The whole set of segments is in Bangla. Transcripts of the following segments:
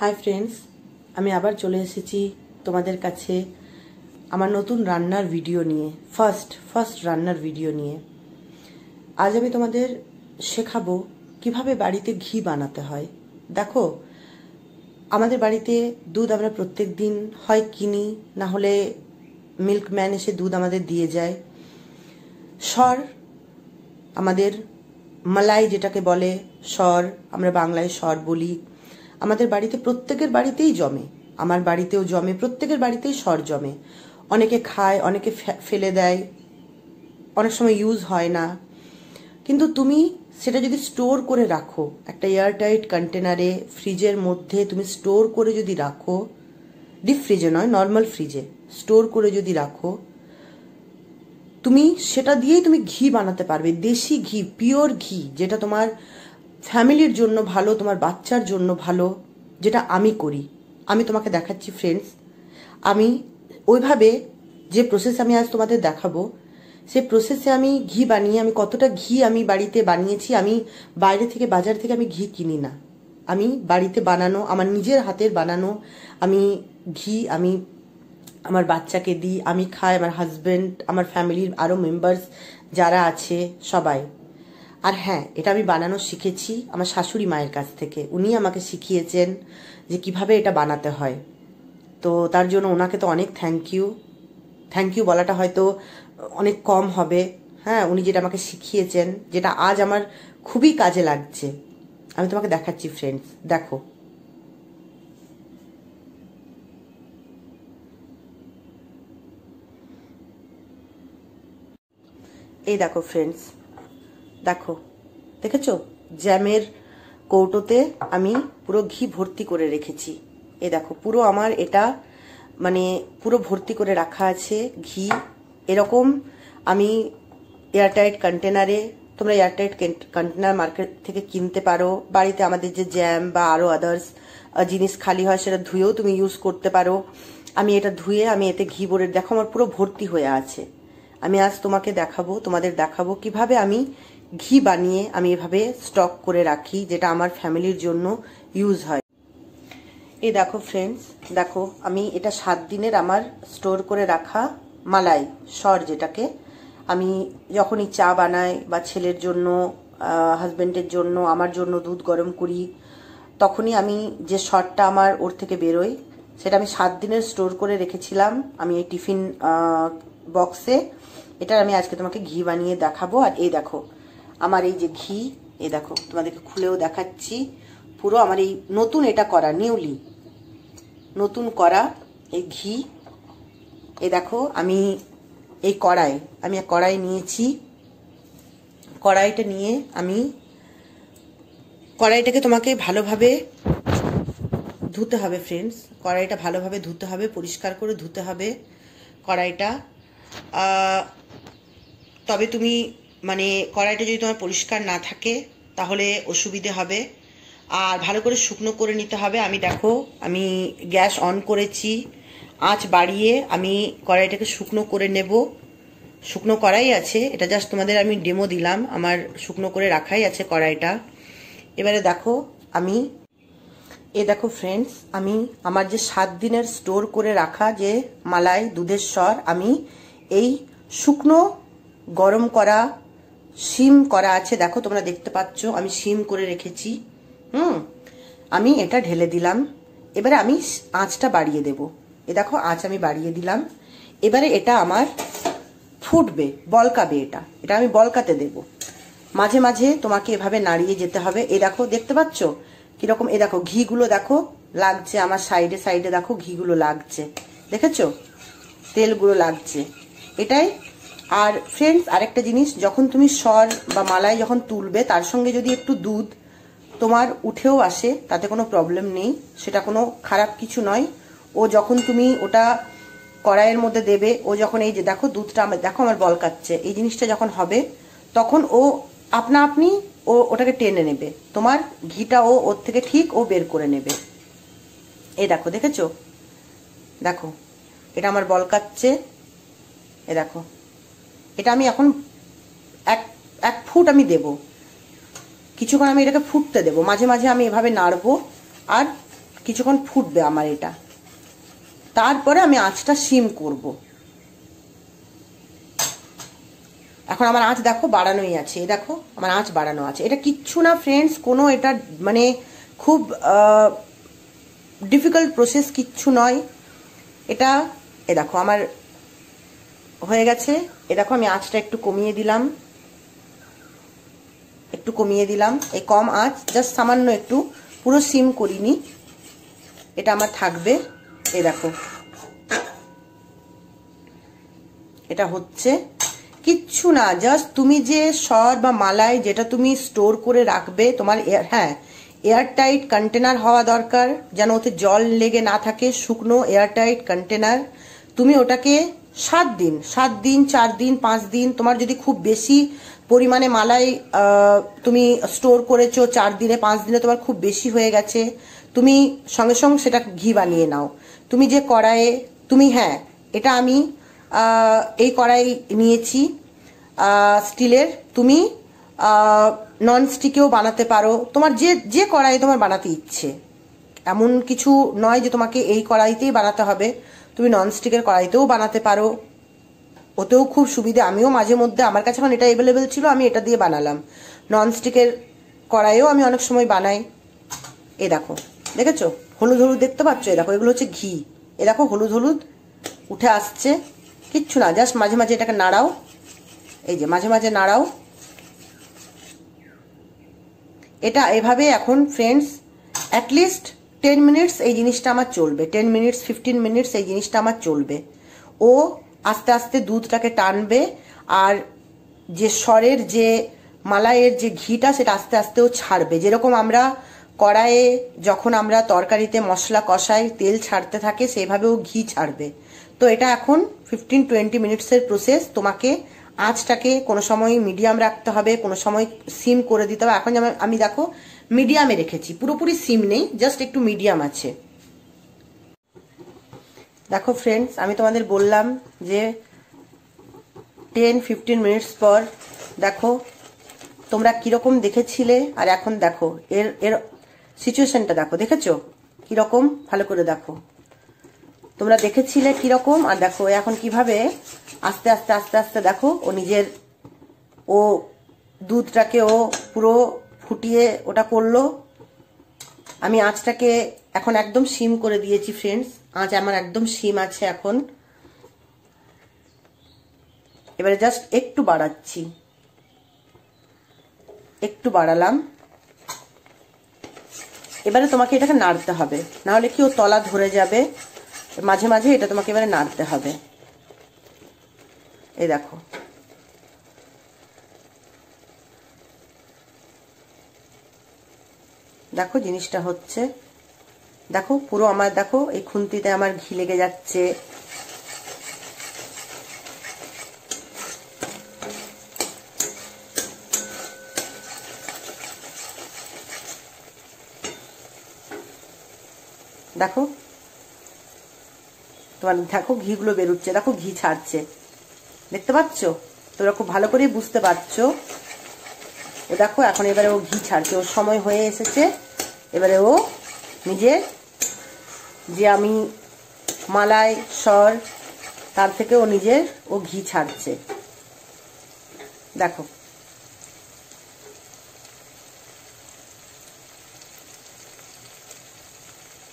হাই ফ্রেন্ডস আমি আবার চলে এসেছি তোমাদের কাছে আমার নতুন রান্নার ভিডিও নিয়ে ফার্স্ট ফার্স্ট রান্নার ভিডিও নিয়ে আজ আমি তোমাদের শেখাবো কিভাবে বাড়িতে ঘি বানাতে হয় দেখো আমাদের বাড়িতে দুধ আমরা প্রত্যেক দিন হয় কিনি না হলে মিল্কম্যান এসে দুধ আমাদের দিয়ে যায় সর আমাদের মালাই যেটাকে বলে সর আমরা বাংলায় সর বলি আমাদের বাড়িতে প্রত্যেকের বাড়িতেই জমে আমার বাড়িতেও জমে প্রত্যেকের বাড়িতেই সর জমে অনেকে খায় অনেকে ফেলে দেয় অনেক সময় ইউজ হয় না কিন্তু তুমি সেটা যদি স্টোর করে রাখো একটা এয়ারটাইট কন্টেনারে ফ্রিজের মধ্যে তুমি স্টোর করে যদি রাখো ডিপ ফ্রিজে নয় নর্মাল ফ্রিজে স্টোর করে যদি রাখো তুমি সেটা দিয়েই তুমি ঘি বানাতে পারবে দেশি ঘি পিওর ঘি যেটা তোমার ফ্যামিলির জন্য ভালো তোমার বাচ্চার জন্য ভালো যেটা আমি করি আমি তোমাকে দেখাচ্ছি ফ্রেন্ডস আমি ওইভাবে যে প্রসেস আমি আজ তোমাদের দেখাবো সে প্রসেসে আমি ঘি বানিয়ে আমি কতটা ঘি আমি বাড়িতে বানিয়েছি আমি বাইরে থেকে বাজার থেকে আমি ঘি কিনি না আমি বাড়িতে বানানো আমার নিজের হাতের বানানো আমি ঘি আমি আমার বাচ্চাকে দিই আমি খাই আমার হাজব্যান্ড আমার ফ্যামিলির আরও মেম্বার্স যারা আছে সবাই আর হ্যাঁ এটা আমি বানানো শিখেছি আমার শাশুড়ি মায়ের কাছ থেকে উনি আমাকে শিখিয়েছেন যে কিভাবে এটা বানাতে হয় তো তার জন্য ওনাকে তো অনেক থ্যাংক ইউ থ্যাংক ইউ বলাটা হয়তো অনেক কম হবে হ্যাঁ উনি যেটা আমাকে শিখিয়েছেন যেটা আজ আমার খুবই কাজে লাগছে আমি তোমাকে দেখাচ্ছি ফ্রেন্ডস দেখো এই দেখো ফ্রেন্ডস দেখো দেখেছ জ্যামের কৌটোতে আমি পুরো ঘি ভর্তি করে রেখেছি এ দেখো পুরো আমার এটা মানে পুরো ভর্তি করে রাখা আছে ঘি এরকম আমি এয়ারটাইট কন্টেনারে তোমরা এয়ারটাইট কন্টেনার মার্কেট থেকে কিনতে পারো বাড়িতে আমাদের যে জ্যাম বা আরও আদার্স জিনিস খালি হয় সেটা ধুয়েও তুমি ইউজ করতে পারো আমি এটা ধুয়ে আমি এতে ঘি ভরে দেখো আমার পুরো ভর্তি হয়ে আছে আমি আজ তোমাকে দেখাবো তোমাদের দেখাবো কিভাবে আমি ঘি বানিয়ে আমি এভাবে স্টক করে রাখি যেটা আমার ফ্যামিলির জন্য ইউজ হয় এই দেখো ফ্রেন্ডস দেখো আমি এটা সাত দিনের আমার স্টোর করে রাখা মালাই সর যেটাকে আমি যখনই চা বানাই বা ছেলের জন্য হাজব্যান্ডের জন্য আমার জন্য দুধ গরম করি তখনই আমি যে শটটা আমার ওর থেকে বেরোই সেটা আমি সাত দিনের স্টোর করে রেখেছিলাম আমি এই টিফিন বক্সে এটার আমি আজকে তোমাকে ঘি বানিয়ে দেখাবো আর এই দেখো আমার এই যে ঘি এ দেখো তোমাদেরকে খুলেও দেখাচ্ছি পুরো আমার এই নতুন এটা করা নিউলি নতুন করা এই ঘি এ দেখো আমি এই কড়াই আমি কড়াই নিয়েছি কড়াইটা নিয়ে আমি কড়াইটাকে তোমাকে ভালোভাবে ধুতে হবে ফ্রেন্ডস কড়াইটা ভালোভাবে ধুতে হবে পরিষ্কার করে ধুতে হবে কড়াইটা তবে তুমি মানে কড়াইটা যদি তোমার পরিষ্কার না থাকে তাহলে অসুবিধে হবে আর ভালো করে শুকনো করে নিতে হবে আমি দেখো আমি গ্যাস অন করেছি আঁচ বাড়িয়ে আমি কড়াইটাকে শুকনো করে নেব শুকনো কড়াই আছে এটা জাস্ট তোমাদের আমি ডেমো দিলাম আমার শুকনো করে রাখাই আছে কড়াইটা এবারে দেখো আমি এ দেখো ফ্রেন্ডস আমি আমার যে সাত দিনের স্টোর করে রাখা যে মালাই দুধের স্বর আমি এই শুকনো গরম করা সিম করা আছে দেখো তোমরা দেখতে পাচ্ছ আমি সিম করে রেখেছি হুম আমি এটা ঢেলে দিলাম এবারে আমি আঁচটা বাড়িয়ে দেব এ দেখো আঁচ আমি বাড়িয়ে দিলাম এবারে এটা আমার ফুটবে বলকাবে এটা এটা আমি বলকাতে দেব মাঝে মাঝে তোমাকে এভাবে নাড়িয়ে যেতে হবে এ দেখো দেখতে পাচ্ছ কীরকম এ দেখো ঘিগুলো দেখো লাগছে আমার সাইডে সাইডে দেখো ঘিগুলো লাগছে দেখেছো তেলগুলো লাগছে এটাই আর ফ্রেন্ডস আরেকটা জিনিস যখন তুমি স্বর বা মালায় যখন তুলবে তার সঙ্গে যদি একটু দুধ তোমার উঠেও আসে তাতে কোনো প্রবলেম নেই সেটা কোনো খারাপ কিছু নয় ও যখন তুমি ওটা কড়াইয়ের মধ্যে দেবে ও যখন এই যে দেখো দুধটা আমার দেখো আমার বল কাচ্ছে এই জিনিসটা যখন হবে তখন ও আপনা আপনি ও ওটাকে টেনে নেবে তোমার ঘিটা ও ওর থেকে ঠিক ও বের করে নেবে এ দেখো দেখেছো দেখো এটা আমার বল কাচ্ছে এ দেখো এটা আমি এখন এক এক ফুট আমি দেব কিছুক্ষণ আমি এটাকে ফুটতে দেব মাঝে মাঝে আমি এভাবে নাড়বো আর কিছুক্ষণ ফুটবে আমার এটা তারপরে আমি আঁচটা সিম করব এখন আমার আঁচ দেখো বাড়ানোই আছে এ দেখো আমার আঁচ বাড়ানো আছে এটা কিচ্ছু না ফ্রেন্ডস কোনো এটা মানে খুব ডিফিকাল্ট প্রসেস কিচ্ছু নয় এটা এ দেখো আমার হয়ে গেছে এরকম আমি আঁচটা একটু কমিয়ে দিলাম একটু কমিয়ে দিলাম এই কম আঁচ জাস্ট সামান্য একটু পুরো সিম করিনি এটা আমার থাকবে এ দেখো এটা হচ্ছে কিচ্ছু না জাস্ট তুমি যে সর বা মালাই যেটা তুমি স্টোর করে রাখবে তোমার এয়ার হ্যাঁ এয়ারটাইট কন্টেনার হওয়া দরকার যেন ওতে জল লেগে না থাকে শুকনো এয়ারটাইট কন্টেনার তুমি ওটাকে সাত দিন সাত দিন চার দিন পাঁচ দিন তোমার যদি খুব বেশি পরিমাণে মালাই তুমি স্টোর করেছো চার দিনে পাঁচ দিনে তোমার খুব বেশি হয়ে গেছে তুমি সঙ্গে সঙ্গে সেটা ঘি বানিয়ে নাও তুমি যে কড়াইয়ে তুমি হ্যাঁ এটা আমি এই কড়াই নিয়েছি স্টিলের তুমি নন স্টিকেও বানাতে পারো তোমার যে যে কড়াই তোমার বানাতে ইচ্ছে এমন কিছু নয় যে তোমাকে এই কড়াইতেই বানাতে হবে তুমি ননস্টিকের কড়াইতেও বানাতে পারো ওতেও খুব সুবিধে আমিও মাঝে মধ্যে আমার কাছে এখন এটা অ্যাভেলেবেল ছিল আমি এটা দিয়ে বানালাম ননস্টিকের কড়াইও আমি অনেক সময় বানাই এ দেখো দেখেছো হলুদ হলুদ দেখতে পাচ্ছ এ দেখো এগুলো হচ্ছে ঘি এ দেখো হলুদ হলুদ উঠে আসছে কিচ্ছু না জাস্ট মাঝে মাঝে এটাকে নাড়াও এই যে মাঝে মাঝে নাড়াও এটা এভাবে এখন ফ্রেন্ডস অ্যাটলিস্ট টেন মিনিটস এই জিনিসটা আমার চলবে টেন মিনিটস ফিফটিন মিনিটস এই জিনিসটা আমার চলবে ও আস্তে আস্তে দুধটাকে টানবে আর যে স্বরের যে মালাইয়ের যে ঘিটা সেটা আস্তে আস্তেও ছাড়বে যেরকম আমরা কড়াইয়ে যখন আমরা তরকারিতে মশলা কষাই তেল ছাড়তে থাকে সেভাবেও ঘি ছাড়বে তো এটা এখন ফিফটিন টোয়েন্টি মিনিটসের প্রসেস তোমাকে আঁচটাকে কোনো সময় মিডিয়াম রাখতে হবে কোনো সময় সিম করে দিতে হবে এখন যেমন আমি দেখো মিডিয়ামে রেখেছি পুরোপুরি সিম নেই জাস্ট একটু মিডিয়াম আছে দেখো ফ্রেন্ডস আমি তোমাদের বললাম যে টেন ফিফটিন মিনিটস পর দেখো তোমরা কীরকম দেখেছিলে আর এখন দেখো এর এর সিচুয়েশনটা দেখো দেখেছো কীরকম ভালো করে দেখো তোমরা দেখেছিলে কীরকম আর দেখো এখন কিভাবে আস্তে আস্তে আস্তে আস্তে দেখো ও নিজের ও দুধটাকে ও পুরো ফুটিয়ে ওটা করলো আমি আঁচটাকে এখন একদম সিম করে দিয়েছি ফ্রেন্ডস আঁচ আমার একদম সিম আছে এখন এবারে জাস্ট একটু বাড়াচ্ছি একটু বাড়ালাম এবারে তোমাকে এটাকে নাড়তে হবে নাহলে কি ও তলা ধরে যাবে মাঝে মাঝে এটা তোমাকে এবারে নাড়তে হবে এই দেখো দেখো জিনিসটা হচ্ছে দেখো পুরো আমার দেখো এই খুন্তিতে আমার ঘি লেগে যাচ্ছে দেখো তোমার দেখো ঘিগুলো বেরোচ্ছে দেখো ঘি ছাড়ছে দেখতে পাচ্ছ তোমরা খুব ভালো করে বুঝতে পারছ ও দেখো এখন এবারে ও ঘি ছাড়ছে ওর সময় হয়ে এসেছে এবারে ও নিজের যে আমি মালায় সর তার থেকে ও নিজের ও ঘি ছাড়ছে দেখো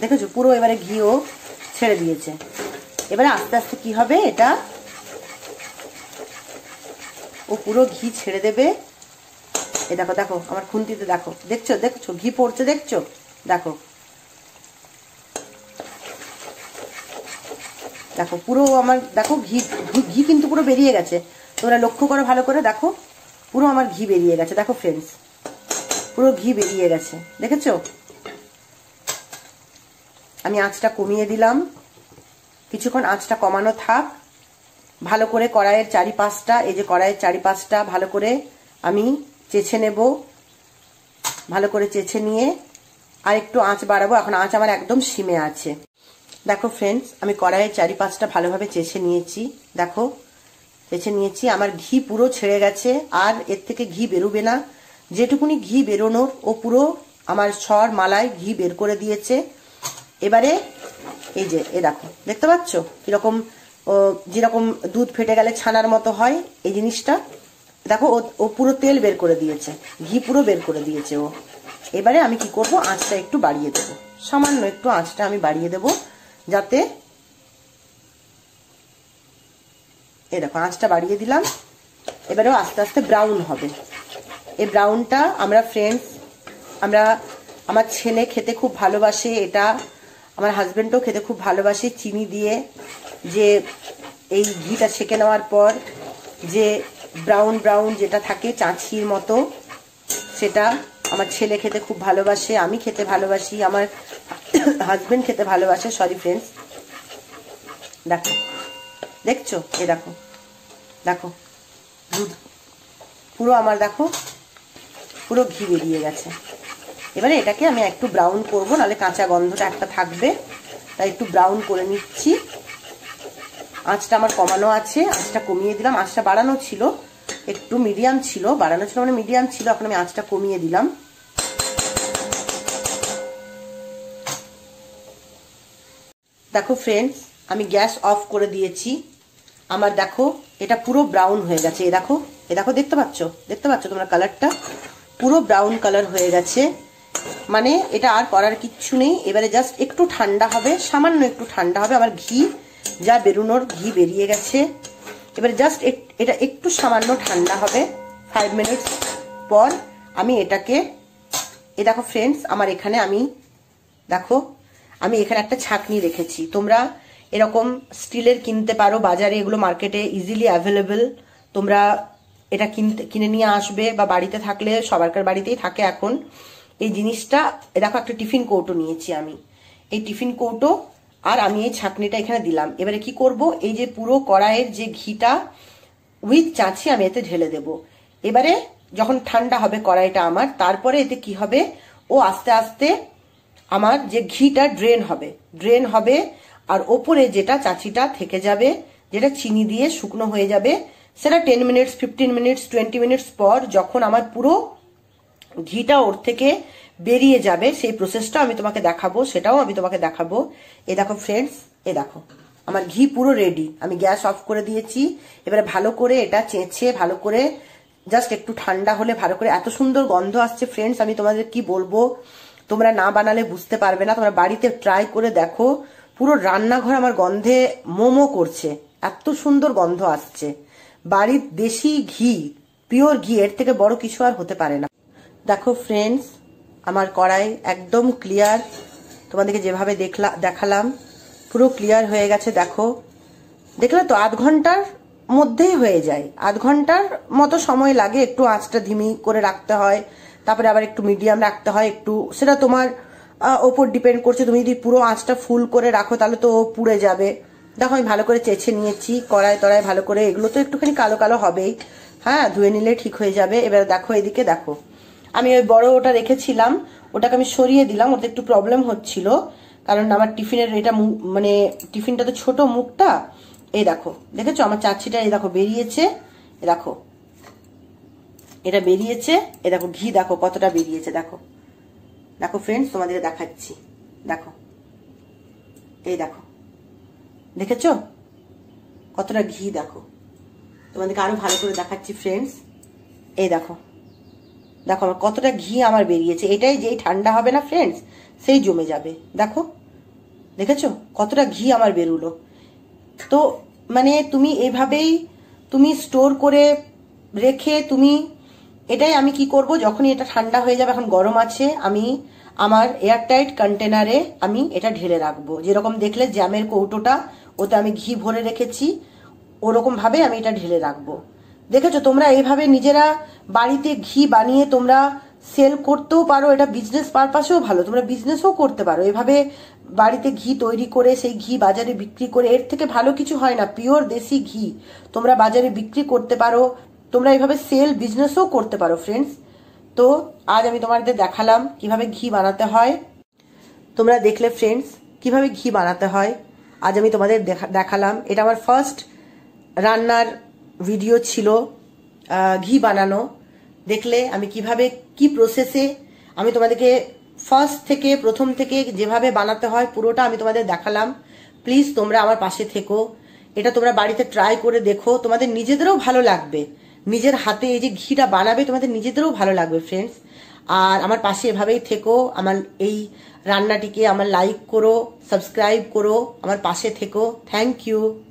দেখেছো পুরো এবারে ঘি ও ছেড়ে দিয়েছে এবারে আস্তে আস্তে কি হবে এটা ও পুরো ঘি ছেড়ে দেবে এ দেখো দেখো আমার খুন্তিতে দেখো দেখছো দেখছো ঘি পড়ছে দেখছো দেখো দেখো পুরো আমার দেখো ঘি ঘি কিন্তু পুরো বেরিয়ে গেছে তোমরা লক্ষ্য করো ভালো করে দেখো পুরো আমার ঘি বেরিয়ে গেছে দেখো ফ্রেন্ডস পুরো ঘি বেরিয়ে গেছে দেখেছো আমি আঁচটা কমিয়ে দিলাম কিছুক্ষণ আঁচটা কমানো থাক ভালো করে কড়াইয়ের চারিপাশটা এই যে কড়াইয়ের চারিপাশটা ভালো করে আমি চেছে নেব ভালো করে চেছে নিয়ে আর একটু আঁচ বাড়াবো এখন আঁচ আমার একদম সিমে আছে দেখো ফ্রেন্ডস আমি কড়াইয়ের চারিপাশটা ভালোভাবে চেছে নিয়েছি দেখো চেছে নিয়েছি আমার ঘি পুরো ছেড়ে গেছে আর এর থেকে ঘি বেরোবে না যেটুকুনি ঘি বেরোনোর ও পুরো আমার সর মালায় ঘি বের করে দিয়েছে এবারে এই যে এ দেখো দেখতে পাচ্ছ কীরকম যেরকম দুধ ফেটে গেলে ছানার মতো হয় এই জিনিসটা দেখো ও পুরো তেল বের করে দিয়েছে ঘি পুরো বের করে দিয়েছে ও এবারে আমি কি করব আঁচটা একটু বাড়িয়ে দেব সামান্য একটু আঁচটা আমি বাড়িয়ে দেব যাতে এ দেখো আঁচটা বাড়িয়ে দিলাম এবারেও আস্তে আস্তে ব্রাউন হবে এই ব্রাউনটা আমরা ফ্রেন্ডস আমরা আমার ছেলে খেতে খুব ভালোবাসে এটা আমার হাজব্যান্ডও খেতে খুব ভালোবাসে চিনি দিয়ে যে এই ঘিটা ছেঁকে নেওয়ার পর যে ব্রাউন ব্রাউন যেটা থাকে চাঁচির মতো সেটা আমার ছেলে খেতে খুব ভালোবাসে আমি খেতে ভালোবাসি আমার হাজব্যান্ড খেতে ভালোবাসে সরি ফ্রেন্ডস দেখো দেখছো এ দেখো দেখো দুধ পুরো আমার দেখো পুরো ঘি বেরিয়ে গেছে এবারে এটাকে আমি একটু ব্রাউন করব নাহলে কাঁচা গন্ধটা একটা থাকবে তাই একটু ব্রাউন করে নিচ্ছি আঁচটা আমার কমানো আছে আঁচটা কমিয়ে দিলাম আঁচটা বাড়ানো ছিল একটু মিডিয়াম ছিল বাড়ানো ছিল মানে মিডিয়াম ছিল এখন আমি আঁচটা কমিয়ে দিলাম দেখো ফ্রেন্ডস আমি গ্যাস অফ করে দিয়েছি আমার দেখো এটা পুরো ব্রাউন হয়ে গেছে এ দেখো এ দেখো দেখতে পাচ্ছ দেখতে পাচ্ছ তোমার কালারটা পুরো ব্রাউন কালার হয়ে গেছে মানে এটা আর করার কিচ্ছু নেই এবারে জাস্ট একটু ঠান্ডা হবে সামান্য একটু ঠান্ডা হবে আমার ঘি যা বেরুনোর ঘি বেরিয়ে গেছে এবারে জাস্ট এটা একটু সামান্য ঠান্ডা হবে ফাইভ মিনিটস পর আমি এটাকে এ দেখো ফ্রেন্ডস আমার এখানে আমি দেখো আমি এখানে একটা ছাঁকনি রেখেছি তোমরা এরকম স্টিলের কিনতে পারো বাজারে এগুলো মার্কেটে ইজিলি অ্যাভেলেবেল তোমরা এটা কিনতে কিনে নিয়ে আসবে বা বাড়িতে থাকলে সবারকার বাড়িতেই থাকে এখন এই জিনিসটা দেখো একটা টিফিন কৌটো নিয়েছি আমি এই টিফিন কৌটো আর আমি এই ছাঁকনিটা এখানে দিলাম এবারে কি করব এই যে পুরো কড়াইয়ের যে ঘিটা উইথ চাঁচি আমি এতে ঢেলে দেব এবারে যখন ঠান্ডা হবে কড়াইটা আমার তারপরে এতে কি হবে ও আস্তে আস্তে আমার যে ঘিটা ড্রেন হবে ড্রেন হবে আর ওপরে যেটা চাঁচিটা থেকে যাবে যেটা চিনি দিয়ে শুকনো হয়ে যাবে সেটা ten minutes fifteen minutes twenty minutes পর যখন আমার পুরো ঘিটা ওর থেকে বেরিয়ে যাবে সেই প্রসেসটা আমি তোমাকে দেখাবো সেটাও আমি তোমাকে দেখাবো এ দেখো ফ্রেন্ডস এ দেখো আমার ঘি পুরো রেডি আমি গ্যাস অফ করে দিয়েছি এবারে ভালো করে এটা চেঁচে ভালো করে জাস্ট একটু ঠান্ডা হলে ভালো করে এত সুন্দর গন্ধ আসছে ফ্রেন্ডস আমি তোমাদের কি বলবো তোমরা না বানালে বুঝতে পারবে না তোমরা বাড়িতে ট্রাই করে দেখো পুরো রান্নাঘর আমার গন্ধে মোমো করছে এত সুন্দর গন্ধ আসছে বাড়ির দেশি ঘি পিওর ঘি এর থেকে বড় কিছু আর হতে পারে না দেখো ফ্রেন্ডস আমার কড়াই একদম ক্লিয়ার তোমাদেরকে যেভাবে দেখলা দেখালাম পুরো ক্লিয়ার হয়ে গেছে দেখো দেখলে তো আধ ঘন্টার মধ্যেই হয়ে যায় আধ ঘন্টার মতো সময় লাগে একটু আঁচটা ধিমি করে রাখতে হয় তারপরে আবার একটু মিডিয়াম রাখতে হয় একটু সেটা তোমার ওপর ডিপেন্ড করছে তুমি যদি পুরো আঁচটা ফুল করে রাখো তাহলে তো পুড়ে যাবে দেখো আমি ভালো করে চেছে নিয়েছি কড়াই তড়াই ভালো করে এগুলো তো একটুখানি কালো কালো হবেই হ্যাঁ ধুয়ে নিলে ঠিক হয়ে যাবে এবার দেখো এদিকে দেখো আমি ওই বড় ওটা রেখেছিলাম ওটাকে আমি সরিয়ে দিলাম ওতে একটু প্রবলেম হচ্ছিল কারণ আমার টিফিনের এটা মানে টিফিনটা তো ছোট মুখটা এই দেখো দেখেছো আমার চাচ্ছিটা এই দেখো বেরিয়েছে দেখো এটা বেরিয়েছে এ দেখো ঘি দেখো কতটা বেরিয়েছে দেখো দেখো ফ্রেন্ডস তোমাদের দেখাচ্ছি দেখো এই দেখো দেখেছো কতটা ঘি দেখো তোমাদেরকে আরো ভালো করে দেখাচ্ছি ফ্রেন্ডস এই দেখো দেখো আমার কতটা ঘি আমার বেরিয়েছে এটাই যেই ঠান্ডা হবে না ফ্রেন্ডস সেই জমে যাবে দেখো দেখেছো কতটা ঘি আমার বেরুলো তো মানে তুমি এভাবেই তুমি স্টোর করে রেখে তুমি এটাই আমি কি করব যখনই এটা ঠান্ডা হয়ে যাবে এখন গরম আছে আমি আমার এয়ারটাইট কন্টেনারে আমি এটা ঢেলে রাখবো যেরকম দেখলে জ্যামের কৌটোটা ওতে আমি ঘি ভরে রেখেছি ওরকমভাবে আমি এটা ঢেলে রাখবো দেখেছো তোমরা এভাবে নিজেরা বাড়িতে ঘি বানিয়ে তোমরা সেল করতেও পারো এটা বিজনেস পারপাসেও ভালো তোমরা বিজনেসও করতে পারো এভাবে বাড়িতে ঘি তৈরি করে সেই ঘি বাজারে বিক্রি করে এর থেকে ভালো কিছু হয় না পিওর দেশি ঘি তোমরা বাজারে বিক্রি করতে পারো তোমরা এভাবে সেল বিজনেসও করতে পারো ফ্রেন্ডস তো আজ আমি তোমাদের দেখালাম কিভাবে ঘি বানাতে হয় তোমরা দেখলে ফ্রেন্ডস কিভাবে ঘি বানাতে হয় আজ আমি তোমাদের দেখালাম এটা আমার ফার্স্ট রান্নার ভিডিও ছিল ঘি বানানো দেখলে আমি কিভাবে কি প্রসেসে আমি তোমাদেরকে ফার্স্ট থেকে প্রথম থেকে যেভাবে বানাতে হয় পুরোটা আমি তোমাদের দেখালাম প্লিজ তোমরা আমার পাশে থেকো এটা তোমরা বাড়িতে ট্রাই করে দেখো তোমাদের নিজেদেরও ভালো লাগবে নিজের হাতে এই যে ঘিটা বানাবে তোমাদের নিজেদেরও ভালো লাগবে ফ্রেন্ডস আর আমার পাশে এভাবেই থেকো আমার এই রান্নাটিকে আমার লাইক করো সাবস্ক্রাইব করো আমার পাশে থেকো থ্যাংক ইউ